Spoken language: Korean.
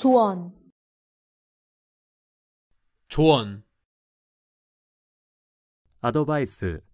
조언 조언 advice